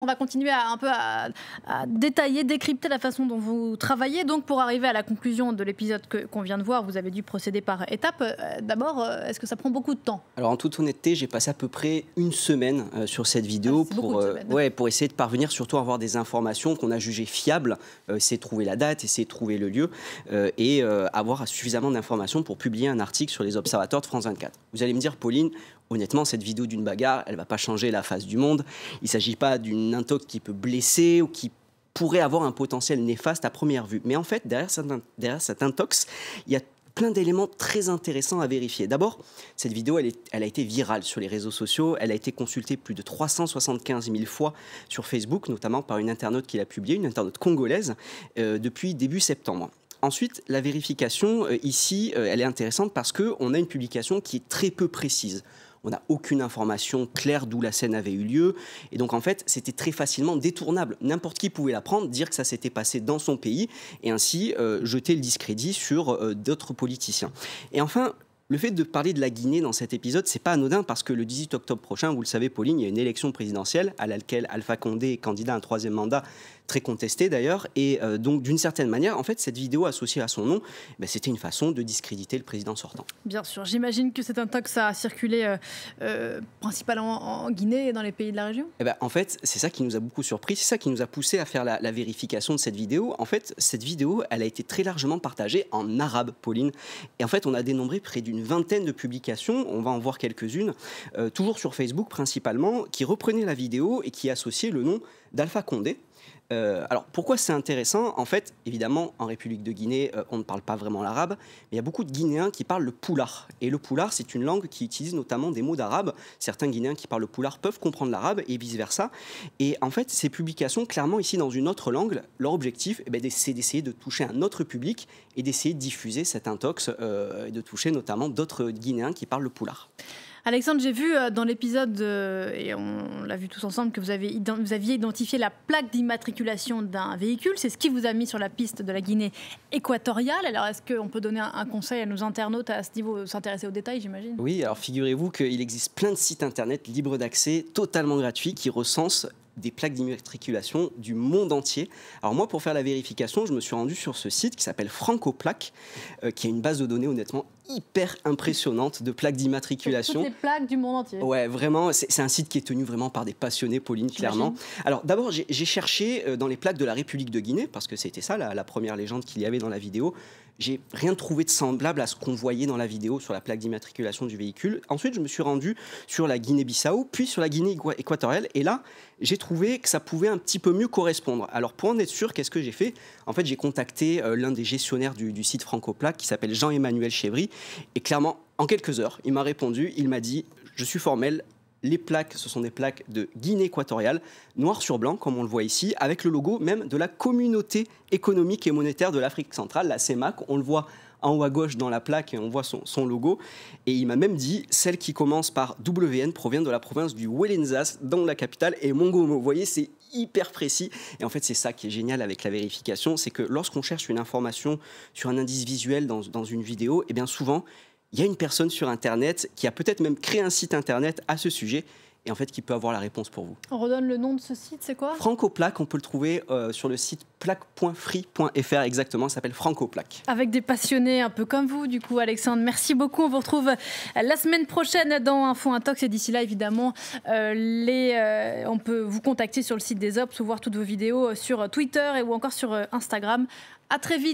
On va continuer à, un peu à, détailler, décrypter la façon dont vous travaillez. Donc, pour arriver à la conclusion de l'épisode qu'on vient de voir, vous avez dû procéder par étapes. Euh, d'abord, euh, est-ce que ça prend beaucoup de temps Alors, en toute honnêteté, j'ai passé à peu près une semaine euh, sur cette ah, vidéo pour, ouais, pour essayer de parvenir surtout à avoir des informations qu'on a jugées fiables, c'est trouver la date, essayer de trouver le lieu et avoir suffisamment d'informations pour publier un article sur les observateurs de France 24. Vous allez me dire, Pauline, honnêtement, cette vidéo d'une bagarre, elle ne va pas changer la face du monde. Il ne s'agit pas d'une une intox qui peut blesser ou qui pourrait avoir un potentiel néfaste à première vue. Mais en fait, derrière cette, intox, il y a plein d'éléments très intéressants à vérifier. D'abord, cette vidéo, elle, a été virale sur les réseaux sociaux, elle a été consultée plus de 375 000 fois sur Facebook, notamment par une internaute qui l'a publiée, une internaute congolaise, euh, depuis début septembre. Ensuite, la vérification, euh, ici, euh, elle est intéressante parce qu'on a une publication qui est très peu précise on n'a aucune information claire d'où la scène avait eu lieu. Et donc en fait, c'était très facilement détournable. N'importe qui pouvait la prendre, dire que ça s'était passé dans son pays, et ainsi euh, jeter le discrédit sur euh, d'autres politiciens. Et enfin, le fait de parler de la Guinée dans cet épisode, c'est pas anodin parce que le 18 octobre prochain, vous le savez, Pauline, il y a une élection présidentielle à laquelle Alpha Condé est candidat à un troisième mandat très contesté d'ailleurs. Et euh, donc, d'une certaine manière, en fait, cette vidéo associée à son nom, bah, c'était une façon de discréditer le président sortant. Bien sûr, j'imagine que c'est un que ça a circulé euh, euh, principalement en Guinée et dans les pays de la région. Et eh ben, en fait, c'est ça qui nous a beaucoup surpris, c'est ça qui nous a poussé à faire la, la vérification de cette vidéo. En fait, cette vidéo, elle a été très largement partagée en arabe, Pauline. Et en fait, on a dénombré près d'une une vingtaine de publications, on va en voir quelques-unes, euh, toujours sur Facebook principalement, qui reprenaient la vidéo et qui associaient le nom d'Alpha Condé. Euh, alors pourquoi c'est intéressant En fait, évidemment, en République de Guinée, euh, on ne parle pas vraiment l'arabe, mais il y a beaucoup de Guinéens qui parlent le poulard. Et le poulard, c'est une langue qui utilise notamment des mots d'arabe. Certains Guinéens qui parlent le poulard peuvent comprendre l'arabe et vice-versa. Et en fait, ces publications, clairement ici dans une autre langue, leur objectif, eh ben, c'est d'essayer de toucher un autre public et d'essayer de diffuser cet intox euh, et de toucher notamment d'autres Guinéens qui parlent le poulard. Alexandre, j'ai vu euh, dans l'épisode, euh, et on l'a vu tous ensemble, que vous, avez, vous aviez identifié la plaque d'immatriculation d'un véhicule. C'est ce qui vous a mis sur la piste de la Guinée équatoriale. Alors, est-ce qu'on peut donner un conseil à nos internautes à ce niveau, euh, s'intéresser aux détails, j'imagine Oui, alors figurez-vous qu'il existe plein de sites internet libres d'accès, totalement gratuits, qui recensent des plaques d'immatriculation du monde entier. Alors moi, pour faire la vérification, je me suis rendu sur ce site qui s'appelle Francoplaque, euh, qui a une base de données honnêtement hyper impressionnante de plaques d'immatriculation. Toutes les plaques du monde entier. Ouais, vraiment, c'est un site qui est tenu vraiment par des passionnés, Pauline, clairement. Alors d'abord, j'ai cherché euh, dans les plaques de la République de Guinée, parce que c'était ça la, la première légende qu'il y avait dans la vidéo. J'ai rien trouvé de semblable à ce qu'on voyait dans la vidéo sur la plaque d'immatriculation du véhicule. Ensuite, je me suis rendu sur la Guinée-Bissau, puis sur la Guinée équatoriale, et là, j'ai trouvé que ça pouvait un petit peu mieux correspondre. Alors pour en être sûr, qu'est-ce que j'ai fait En fait, j'ai contacté euh, l'un des gestionnaires du, site Francoplac qui s'appelle Jean-Emmanuel Chevry. Et clairement, en quelques heures, il m'a répondu, il m'a dit, je suis formel, les plaques, ce sont des plaques de Guinée équatoriale, noir sur blanc, comme on le voit ici, avec le logo même de la communauté économique et monétaire de l'Afrique centrale, la CEMAC. On le voit en haut à gauche dans la plaque et on voit son, logo. Et il m'a même dit, celle qui commence par WN provient de la province du Welenzas, dont la capitale, est Mongomo. Vous voyez, c'est hyper précis. Et en fait, c'est ça qui est génial avec la vérification, c'est que lorsqu'on cherche une information sur un indice visuel dans, une vidéo, et eh bien souvent, il y a une personne sur Internet qui a peut-être même créé un site Internet à ce sujet et en fait qui peut avoir la réponse pour vous. On redonne le nom de ce site, c'est quoi Plaque, on peut le trouver euh, sur le site plaque.free.fr exactement, ça s'appelle Francoplaque. Avec des passionnés un peu comme vous du coup Alexandre, merci beaucoup, on vous retrouve euh, la semaine prochaine dans Info Intox et d'ici là évidemment euh, les, on peut vous contacter sur le site des Ops ou voir toutes vos vidéos sur Twitter et ou encore sur Instagram. À très vite